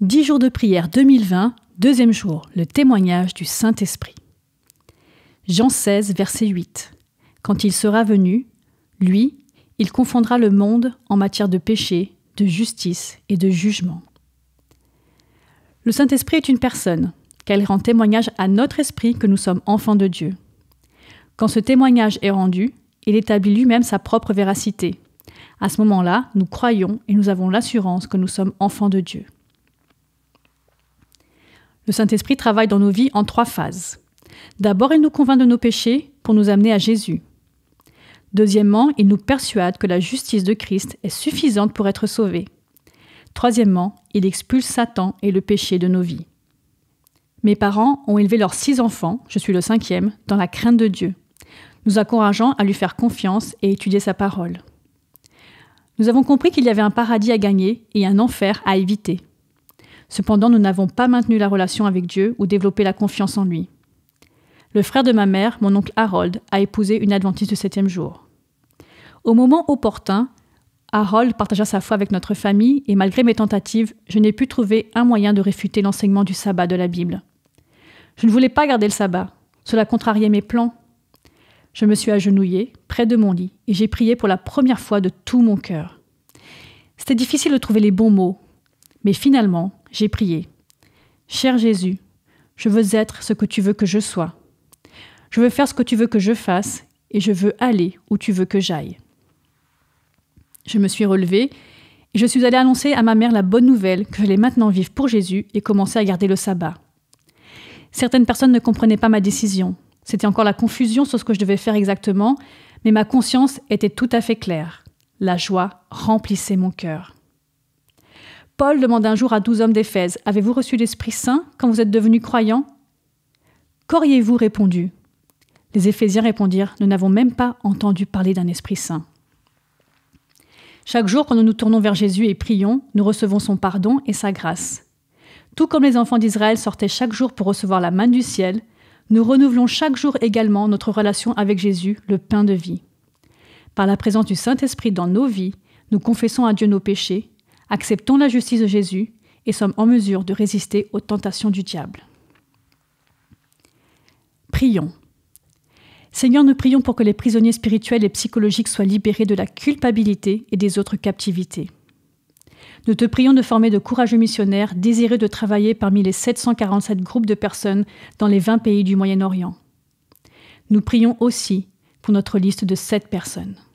Dix jours de prière 2020, deuxième jour, le témoignage du Saint-Esprit. Jean 16, verset 8. Quand il sera venu, lui, il confondra le monde en matière de péché, de justice et de jugement. Le Saint-Esprit est une personne, qu'elle rend témoignage à notre esprit que nous sommes enfants de Dieu. Quand ce témoignage est rendu, il établit lui-même sa propre véracité. À ce moment-là, nous croyons et nous avons l'assurance que nous sommes enfants de Dieu. Le Saint-Esprit travaille dans nos vies en trois phases. D'abord, il nous convainc de nos péchés pour nous amener à Jésus. Deuxièmement, il nous persuade que la justice de Christ est suffisante pour être sauvé. Troisièmement, il expulse Satan et le péché de nos vies. Mes parents ont élevé leurs six enfants, je suis le cinquième, dans la crainte de Dieu, nous encourageant à lui faire confiance et étudier sa parole. Nous avons compris qu'il y avait un paradis à gagner et un enfer à éviter. Cependant, nous n'avons pas maintenu la relation avec Dieu ou développé la confiance en lui. Le frère de ma mère, mon oncle Harold, a épousé une adventiste du septième jour. Au moment opportun, Harold partagea sa foi avec notre famille et malgré mes tentatives, je n'ai pu trouver un moyen de réfuter l'enseignement du sabbat de la Bible. Je ne voulais pas garder le sabbat, cela contrariait mes plans. Je me suis agenouillée près de mon lit et j'ai prié pour la première fois de tout mon cœur. C'était difficile de trouver les bons mots, mais finalement, j'ai prié. Cher Jésus, je veux être ce que tu veux que je sois. Je veux faire ce que tu veux que je fasse et je veux aller où tu veux que j'aille. Je me suis relevée et je suis allée annoncer à ma mère la bonne nouvelle que j'allais maintenant vivre pour Jésus et commencer à garder le sabbat. Certaines personnes ne comprenaient pas ma décision. C'était encore la confusion sur ce que je devais faire exactement, mais ma conscience était tout à fait claire. La joie remplissait mon cœur. Paul demande un jour à douze hommes d'Éphèse Avez-vous reçu l'Esprit Saint quand vous êtes devenus croyants Qu'auriez-vous répondu Les Éphésiens répondirent Nous n'avons même pas entendu parler d'un Esprit Saint. Chaque jour, quand nous nous tournons vers Jésus et prions, nous recevons son pardon et sa grâce. Tout comme les enfants d'Israël sortaient chaque jour pour recevoir la main du ciel, nous renouvelons chaque jour également notre relation avec Jésus, le pain de vie. Par la présence du Saint-Esprit dans nos vies, nous confessons à Dieu nos péchés acceptons la justice de Jésus et sommes en mesure de résister aux tentations du diable. Prions. Seigneur, nous prions pour que les prisonniers spirituels et psychologiques soient libérés de la culpabilité et des autres captivités. Nous te prions de former de courageux missionnaires désireux de travailler parmi les 747 groupes de personnes dans les 20 pays du Moyen-Orient. Nous prions aussi pour notre liste de 7 personnes.